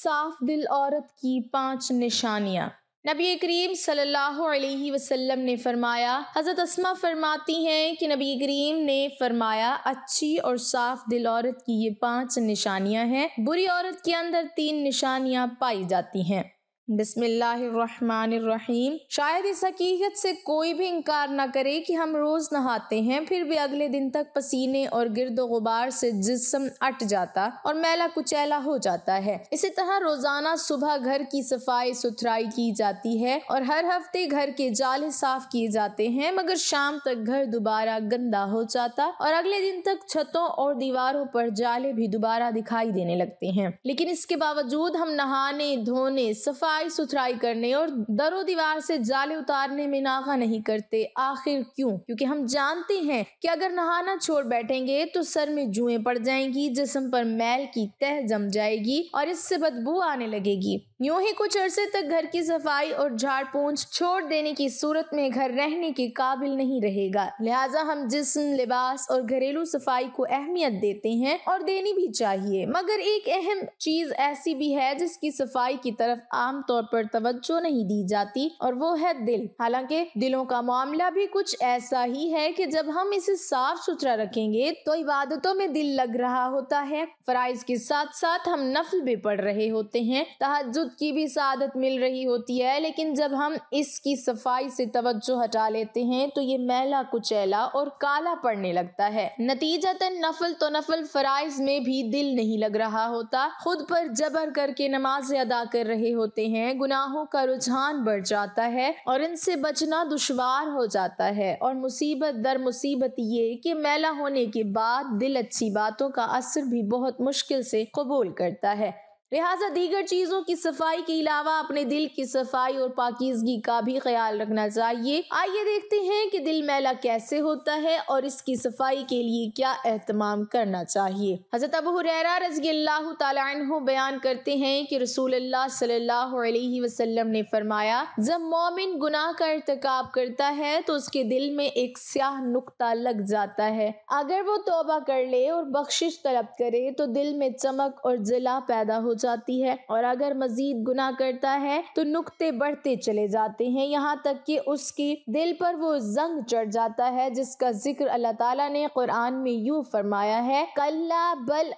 साफ दिल औरत की पांच निशानियाँ नबी करीम सल्लल्लाहु अलैहि वसल्लम ने फरमाया हज़रत असमा फरमाती हैं कि नबी करीम ने फरमाया अच्छी और साफ दिल औरत की ये पांच निशानियां हैं बुरी औरत के अंदर तीन निशानियां पाई जाती हैं बिसमीम शायद इस हकीकत से कोई भी इनकार ना करे कि हम रोज़ नहाते हैं फिर भी अगले दिन तक पसीने और गिरद गुबार से जिसम अट जाता और मैला कुचैला हो जाता है इसी तरह रोज़ाना सुबह घर की सफाई सुथराई की जाती है और हर हफ्ते घर के जाले साफ किए जाते हैं मगर शाम तक घर दोबारा गंदा हो जाता और अगले दिन तक छतों और दीवारों पर जाले भी दोबारा दिखाई देने लगते हैं लेकिन इसके बावजूद हम नहाने धोने सफाई सफाई सुथराई करने और दरो दीवार से जाले उतारने में नागा नहीं करते आखिर क्यों क्योंकि हम जानते हैं कि अगर नहाना छोड़ बैठेंगे तो सर में जुएं पड़ जाएंगी जिसम पर मैल की तह जम जाएगी और इससे बदबू आने लगेगी यूं ही कुछ अरसे तक घर की सफाई और झाड़ पोंछ छोड़ देने की सूरत में घर रहने के काबिल नहीं रहेगा लिहाजा हम जिस्म लिबास और घरेलू सफाई को अहमियत देते हैं और देनी भी चाहिए मगर एक अहम चीज ऐसी भी है जिसकी सफाई की तरफ आमतौर पर तवज्जो नहीं दी जाती और वो है दिल हालांकि दिलों का मामला भी कुछ ऐसा ही है कि जब हम इसे साफ सुथरा रखेंगे तो इबादतों में दिल लग रहा होता है फराइज के साथ साथ हम नफल भी पढ़ रहे होते हैं तहज खुद की भी सदत मिल रही होती है लेकिन जब हम इसकी सफाई से तवज्जो हटा लेते हैं तो ये मैला कुचैला और काला पड़ने लगता है नतीजतन नफल तो नफल फ़राइज में भी दिल नहीं लग रहा होता खुद पर जबर करके नमाज अदा कर रहे होते हैं गुनाहों का रुझान बढ़ जाता है और इनसे बचना दुशवार हो जाता है और मुसीबत दर मुसीबत ये कि मैला होने के बाद दिल अच्छी बातों का असर भी बहुत मुश्किल से कबूल करता है लिहाजा दीगर चीज़ों की सफाई के अलावा अपने दिल की सफाई और पाकिजगी का भी ख्याल रखना चाहिए आइए देखते हैं कि दिल मैला कैसे होता है और इसकी सफाई के लिए क्या अहतमाम करना चाहिए हजरत अब रजी अल्लाह बयान करते हैं कि रसूल सल्लाम वसल्लम ने फरमाया जब मोमिन गुनाह का इरतकाब करता है तो उसके दिल में एक स्याह नुकता लग जाता है अगर वो तोबा कर ले और बख्शिश तलब करे तो दिल में चमक और जिला पैदा हो जाती है और अगर मजीद गुना करता है तो नुकते बढ़ते चले जाते हैं यहाँ तक कि उसकी दिल पर वो जंग चढ़ जाता है जिसका जिक्र अल्लाह ताला ने कुरान में यू फरमाया है कल्ला बल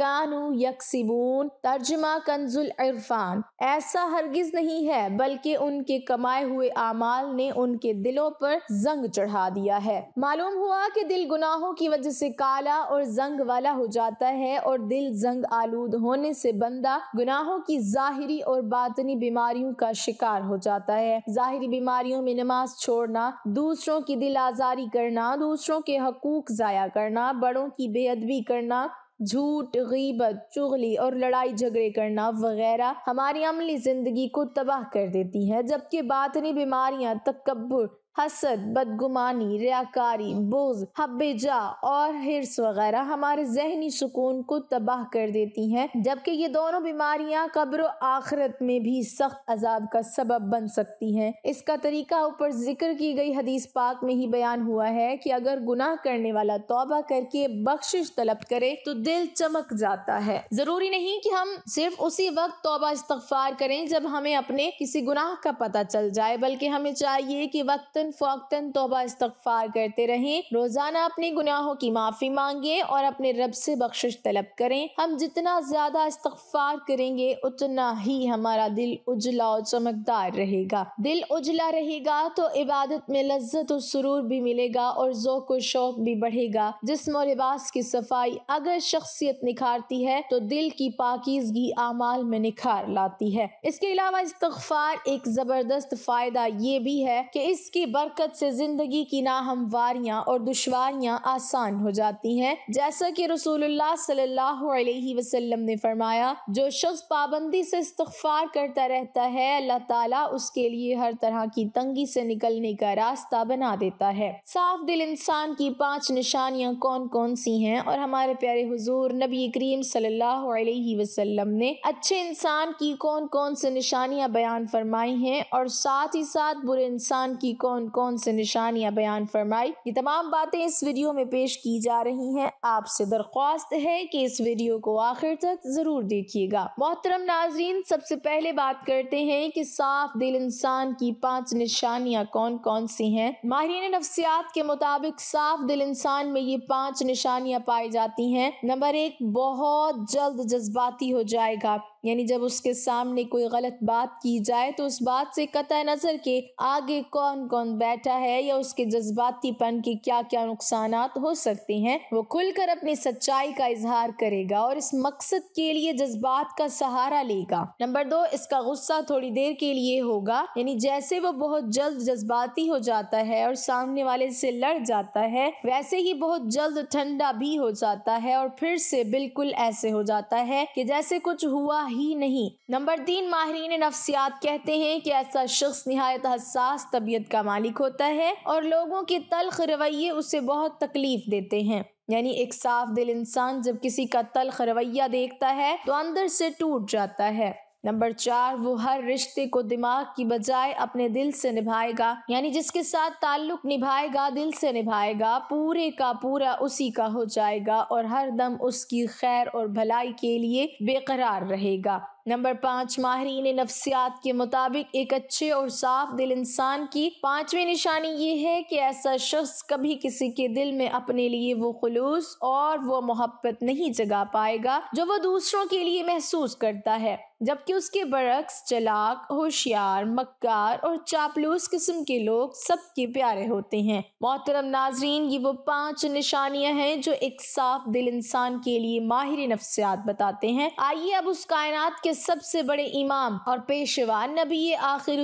कानू यकसिबून तर्जमा कंजुल इरफान ऐसा हरगिज नहीं है बल्कि उनके कमाए हुए अमाल ने उनके दिलों पर जंग चढ़ा दिया है मालूम हुआ कि दिल गुनाहों की वजह से काला और जंग वाला हो जाता है और और दिल जंग आलूद होने से बंदा गुनाहों की जाहिरी और बातनी बीमारियों का शिकार हो जाता है जाहिरी बीमारियों में नमाज छोड़ना दूसरों की दिल आजारी करना दूसरों के हकूक ज़ाया करना बड़ों की बेअदबी करना झूठ गीबत चुगली और लड़ाई झगड़े करना वगैरह हमारी अमली ज़िंदगी को तबाह कर देती है जबकि बातनी बीमारियां तकबर हसद बदगुमानी रियाकारी बोझ हब्बेजा और हिरस वगैरह हमारे जहनी सुकून को तबाह कर देती हैं जबकि ये दोनों बीमारियां कब्र आखरत में भी सख्त अजाब का सबब बन सकती हैं इसका तरीका ऊपर जिक्र की गई हदीस पाक में ही बयान हुआ है कि अगर गुनाह करने वाला तोबा करके बख्शिश तलब करे तो दिल चमक जाता है जरूरी नहीं की हम सिर्फ उसी वक्त तोबा इस्तफार करें जब हमें अपने किसी गुनाह का पता चल जाए बल्कि हमें चाहिए की वक्त वक्तन फ़वक्तन तोबा इस्तफ़ार करते रहें रोज़ाना अपने गुनाहों की माफ़ी मांगे और अपने रब से बख्शिश तलब करें हम जितना ज़्यादा इस्तफ़ार करेंगे उतना ही हमारा दिल उजला और चमकदार रहेगा दिल उजला रहेगा तो इबादत में लज्जत और सुरूर भी मिलेगा और जोक और शौक भी बढ़ेगा जिसम और लिबास की सफाई अगर शख्सियत निखारती है तो दिल की पाकिजगी आमाल में निखार लाती है इसके अलावा इस्तफ़ार एक ज़बरदस्त फ़ायदा ये भी है कि इसके बरकत से ज़िंदगी की नाहमवारियाँ और दुशवारियाँ आसान हो जाती हैं जैसा कि रसूलुल्लाह सल्लल्लाहु अलैहि वसल्लम ने फरमाया जो शख्स पाबंदी से इस्तफार करता रहता है अल्लाह ताला उसके लिए हर तरह की तंगी से निकलने का रास्ता बना देता है साफ दिल इंसान की पांच निशानियाँ कौन कौन सी हैं और हमारे प्यारे हुजूर नबी करीम सल्लल्लाहु अलैहि वसल्लम ने अच्छे इंसान की कौन कौन सी निशानियाँ बयान फरमाई हैं और साथ ही साथ बुरे इंसान की कौन कौन कौन से निशानियाँ बयान फरमाई ये तमाम बातें इस वीडियो में पेश की जा रही हैं आपसे दरख्वास्त है कि इस वीडियो को आखिर तक ज़रूर देखिएगा मोहतरम नाजरीन सबसे पहले बात करते हैं कि साफ दिल इंसान की पांच निशानियाँ कौन कौन सी हैं माहरीन नफ्सियात के मुताबिक साफ दिल इंसान में ये पाँच निशानियाँ पाई जाती हैं नंबर एक बहुत जल्द जज्बाती हो जाएगा यानी जब उसके सामने कोई गलत बात की जाए तो उस बात से कत नज़र के आगे कौन कौन बैठा है या उसके जज्बातीपन के क्या क्या नुकसान हो सकते हैं वो खुलकर अपनी सच्चाई का इजहार करेगा और इस मकसद के लिए जज्बात का सहारा लेगा नंबर दो इसका गुस्सा थोड़ी देर के लिए होगा यानी जैसे वो बहुत जल्द जज्बाती हो जाता है और सामने वाले से लड़ जाता है वैसे ही बहुत जल्द ठंडा भी हो जाता है और फिर से बिल्कुल ऐसे हो जाता है कि जैसे कुछ हुआ ही नहीं नंबर तीन माहरीन नफ्सियात कहते हैं कि ऐसा शख्स नहायत हसास तबीयत का मालिक होता है और लोगों के तलख रवैये उसे बहुत तकलीफ देते हैं यानी एक साफ दिल इंसान जब किसी का तलख रवैया देखता है तो अंदर से टूट जाता है नंबर चार वो हर रिश्ते को दिमाग की बजाय अपने दिल से निभाएगा यानी जिसके साथ ताल्लुक निभाएगा दिल से निभाएगा पूरे का पूरा उसी का हो जाएगा और हर दम उसकी खैर और भलाई के लिए बेकरार रहेगा नंबर पाँच माहरीन नफ्सियात के मुताबिक एक अच्छे और साफ दिल इंसान की पांचवी निशानी ये है कि ऐसा शख्स कभी किसी के दिल में अपने लिए वो खलूस और वो मोहब्बत नहीं जगा पाएगा जो वो दूसरों के लिए महसूस करता है जबकि उसके बरक्स चलाक होशियार मक्कार और चापलूस किस्म के लोग सबके प्यारे होते हैं मोहतरम नाजरीन ये वो पांच निशानियां हैं जो एक साफ दिल इंसान के लिए माहिर नफ्सियात बताते हैं आइए अब उस कायनात के सबसे बड़े इमाम और पेशवा नबी आखिर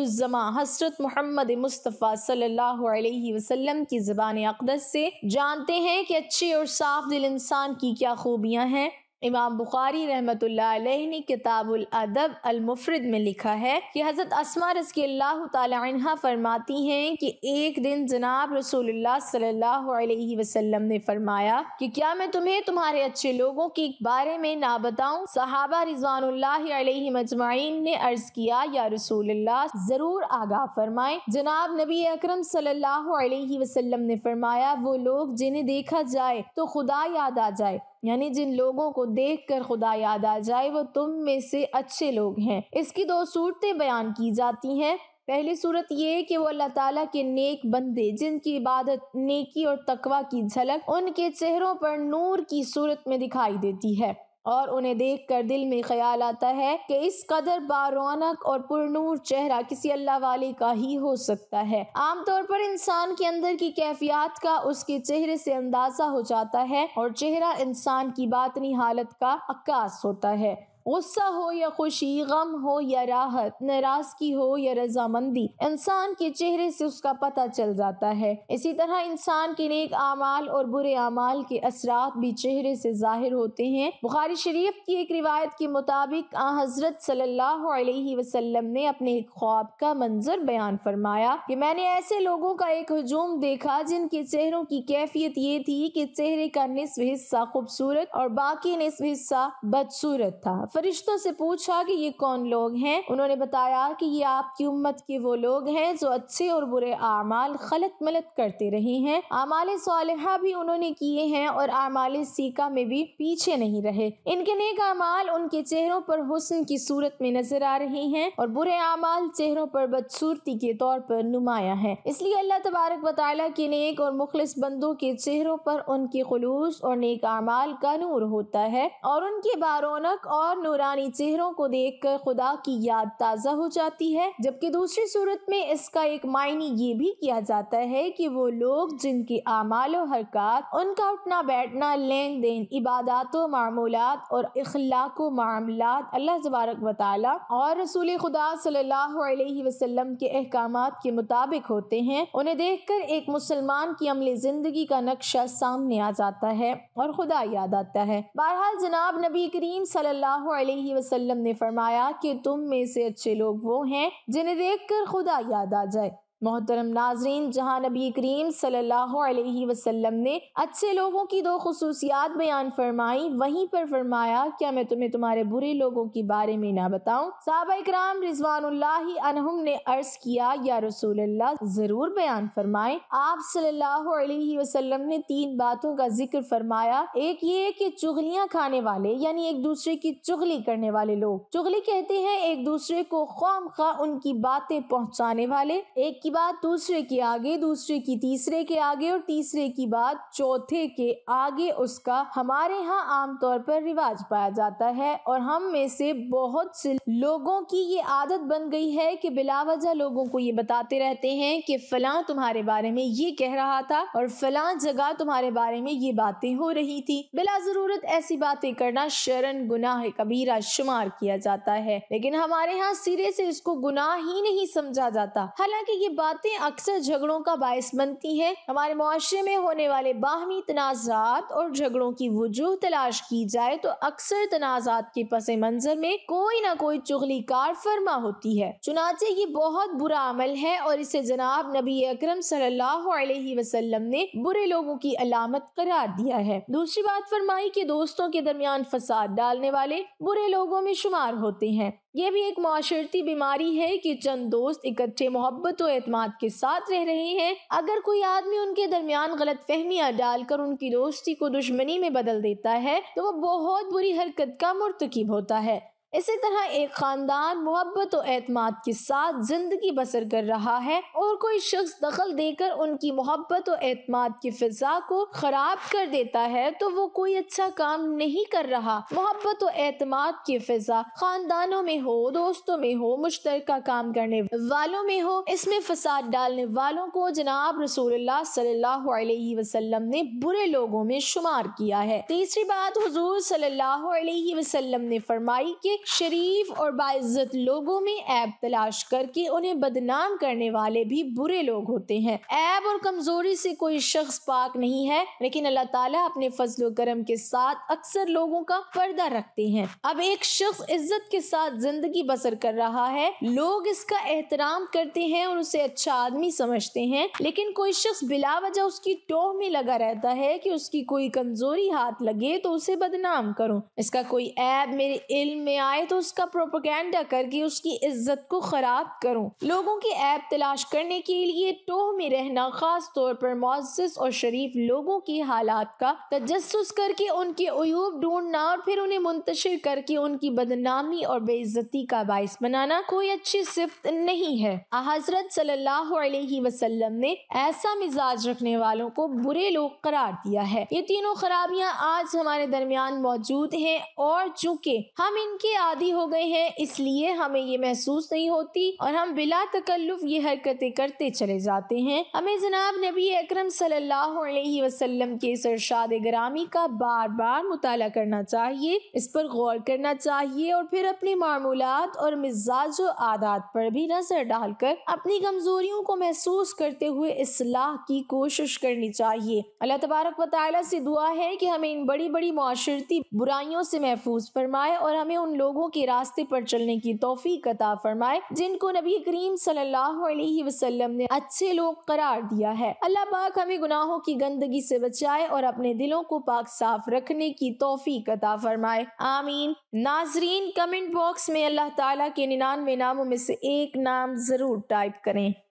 हसरत मोहम्मद मुस्तफ़ा सल्लल्लाहु अलैहि वसल्लम की जबान अकदस से जानते हैं कि अच्छे और साफ दिल इंसान की क्या खूबियाँ हैं इमाम बुखारी रहमत ने अल अलमुफरद में लिखा है कि हज़रत असमा रज़ी अल्लाह तह फरमाती हैं कि एक दिन जनाब रसूलुल्लाह सल्लल्लाहु अलैहि वसल्लम ने फरमाया कि क्या मैं तुम्हें तुम्हारे अच्छे लोगों के बारे में ना बताऊं सहाबा रिजवान मजमाइन ने अर्ज़ किया या रसूलुल्लाह ज़रूर आगाह फरमाए जनाब नबी अकरम सल्लल्लाहु अलैहि वसल्लम ने फरमाया वो लोग जिन्हें देखा जाए तो खुदा याद आ जाए यानी जिन लोगों को देख कर खुदा याद आ जाए वो तुम में से अच्छे लोग हैं इसकी दो सूरतें बयान की जाती हैं पहली सूरत ये कि वो अल्लाह ताला के नेक बंदे जिनकी इबादत नेकी और तकवा की झलक उनके चेहरों पर नूर की सूरत में दिखाई देती है और उन्हें देख कर दिल में ख्याल आता है कि इस कदर बारौनक और पुरनूर चेहरा किसी अल्लाह वाले का ही हो सकता है आमतौर पर इंसान के अंदर की कैफियत का उसके चेहरे से अंदाजा हो जाता है और चेहरा इंसान की बातनी हालत का अक्कास होता है गुस्सा हो या खुशी गम हो या राहत नाराजगी हो या रजामंदी इंसान के चेहरे से उसका पता चल जाता है इसी तरह इंसान के नेक आमाल और बुरे आमाल के असरात भी चेहरे से जाहिर होते हैं बुखारी शरीफ की एक रिवायत के मुताबिक आ हजरत सल्लल्लाहु अलैहि वसल्लम ने अपने एक ख्वाब का मंजर बयान फरमाया कि मैंने ऐसे लोगों का एक हजूम देखा जिनके चेहरों की कैफियत ये थी कि चेहरे का निसफ हिस्सा खूबसूरत और बाकी निसफ हिस्सा बदसूरत था फरिश्तों से पूछा कि ये कौन लोग हैं उन्होंने बताया कि ये आपकी उम्मत के वो लोग हैं जो अच्छे और बुरे आमाल खलत मलत करते रहे हैं आमाल साल भी उन्होंने किए हैं और आमाल सीका में भी पीछे नहीं रहे इनके नेक अमाल उनके चेहरों पर हुसन की सूरत में नजर आ रहे हैं और बुरे अमाल चेहरों पर बदसूरती के तौर पर नुमाया है इसलिए अल्लाह तबारक बताया की नेक और मुखलिस बंदों के चेहरों पर उनके खलूस और नेक अमाल का नूर होता है और उनके बारौनक और नूरानी चेहरों को देखकर खुदा की याद ताज़ा हो जाती है जबकि दूसरी सूरत में इसका एक मायने ये भी किया जाता है कि वो लोग जिनके आमाल हरकत उनका उठना बैठना लेन देन इबादत मामूलत और अखलाक मामलत अल्लाह तबारक वाली और रसूल खुदा सल्ला वसम के अहकाम के मुताबिक होते हैं उन्हें देख कर एक मुसलमान की अमली ज़िंदगी का नक्शा सामने आ जाता है और खुदा याद आता है बहरहाल जनाब नबी करीम सल्लल्लाहु अलैहि वसल्लम ने फरमाया कि तुम में से अच्छे लोग वो हैं जिन्हें देखकर खुदा याद आ जाए मोहतरम नाजरीन जहाँ नबी करीम सल्लल्लाहु अलैहि वसल्लम ने अच्छे लोगों की दो खसूसियात बयान फरमाई वहीं पर फरमाया क्या मैं तुम्हें तुम्हारे बुरे लोगों के बारे में ना बताऊं साहबा कराम रिजवानहम ने अर्ज किया या रसूल अल्लाह जरूर बयान फरमाए आप सल्लल्लाहु अलैहि वसल्लम ने तीन बातों का जिक्र फरमाया एक ये कि चुगलियाँ खाने वाले यानी एक दूसरे की चुगली करने वाले लोग चुगली कहते हैं एक दूसरे को खाम खा उनकी बातें पहुँचाने वाले एक की बात दूसरे के आगे दूसरे की तीसरे के आगे और तीसरे की बात चौथे के आगे उसका हमारे यहाँ आमतौर पर रिवाज पाया जाता है और हम में से बहुत से लोगों की ये आदत बन गई है कि बिलावजह लोगों को ये बताते रहते हैं कि फलां तुम्हारे बारे में ये कह रहा था और फलां जगह तुम्हारे बारे में ये बातें हो रही थी बिला जरूरत ऐसी बातें करना शरण गुनाह कबीरा शुमार किया जाता है लेकिन हमारे यहाँ सिरे से इसको गुनाह ही नहीं समझा जाता हालांकि ये बातें अक्सर झगड़ों का बायस बनती हैं हमारे माशरे में होने वाले बाहमी तनाज़ात और झगड़ों की वजूह तलाश की जाए तो अक्सर तनाज़ात के पस मंज़र में कोई ना कोई चुगली कार फरमा होती है चुनाचे ये बहुत बुरा अमल है और इसे जनाब नबी अक्रम वसल्लम ने बुरे लोगों की अलामत करार दिया है दूसरी बात फरमाई की दोस्तों के दरमियान फसाद डालने वाले बुरे लोगों में शुमार होते हैं ये भी एक माशरती बीमारी है कि चंद दोस्त इकट्ठे मोहब्बत और अतमाद के साथ रह रहे हैं अगर कोई आदमी उनके दरमियान गलत फहमियाँ डालकर उनकी दोस्ती को दुश्मनी में बदल देता है तो वह बहुत बुरी हरकत का मुरतकब होता है इसी तरह एक खानदान मोहब्बत और एतमाद के साथ जिंदगी बसर कर रहा है और कोई शख्स दखल देकर उनकी मोहब्बत और अतमाद की फिजा को खराब कर देता है तो वो कोई अच्छा काम नहीं कर रहा मोहब्बत और एतमाद की फिजा खानदानों में हो दोस्तों में हो मुश्तर काम करने वालों में हो इसमें फसाद डालने वालों को जनाब रसूल सल्लाम ने बुरे लोगों में शुमार किया है तीसरी बात हजूर सल्लाह वसलम ने फरमाई की शरीफ और बाइज्जत लोगों में ऐब तलाश करके उन्हें बदनाम करने वाले भी बुरे लोग होते हैं ऐब और कमजोरी से कोई शख्स पाक नहीं है लेकिन अल्लाह ताला अपने फजलो करम के साथ अक्सर लोगों का पर्दा रखते हैं अब एक शख्स इज्जत के साथ जिंदगी बसर कर रहा है लोग इसका एहतराम करते हैं और उसे अच्छा आदमी समझते हैं लेकिन कोई शख्स बिला वजह उसकी टोह में लगा रहता है कि उसकी कोई कमजोरी हाथ लगे तो उसे बदनाम करो इसका कोई ऐब मेरे इल्म में आ आए तो उसका प्रोपोगंडा करके उसकी इज्जत को ख़राब करूं लोगों की ऐप तलाश करने के लिए टोह में रहना ख़ास तौर पर मोजिस और शरीफ लोगों के हालात का तजस करके उनके अयूब ढूंढना और फिर उन्हें मुंतशिर करके उनकी बदनामी और बेइज्जती का बायस बनाना कोई अच्छी सिफ्त नहीं है हजरत सल्लाम ने ऐसा मिजाज रखने वालों को बुरे लोग करार दिया है ये तीनों खराबियाँ आज हमारे दरमियान मौजूद है और चूँकि हम इनके आदि हो गए हैं इसलिए हमें ये महसूस नहीं होती और हम बिला तकल्लुफ ये हरकतें करते चले जाते हैं हमें जनाब नबी अक्रम वसल्लम के इस अरशाद ग्रामी का बार बार मुताला करना चाहिए इस पर गौर करना चाहिए और फिर अपने मामूलत और मिजाज आदात पर भी नजर डालकर अपनी कमजोरियों को महसूस करते हुए इसलाह की कोशिश करनी चाहिए अल्लाह तबारक वाली से दुआ है कि हमें इन बड़ी बड़ी माशरती बुराइयों से महफूज फरमाए और हमें उन लोगों लोगों के रास्ते पर चलने की तोफ़ी कता फरमाए जिनको नबी करीम सल्लल्लाहु अलैहि वसल्लम ने अच्छे लोग करार दिया है अल्लाह पाक हमें गुनाहों की गंदगी से बचाए और अपने दिलों को पाक साफ रखने की तोफ़ी कता फरमाए आमीन नाजरीन कमेंट बॉक्स में अल्लाह ताला के निन्यानवे नामों में से एक नाम जरूर टाइप करें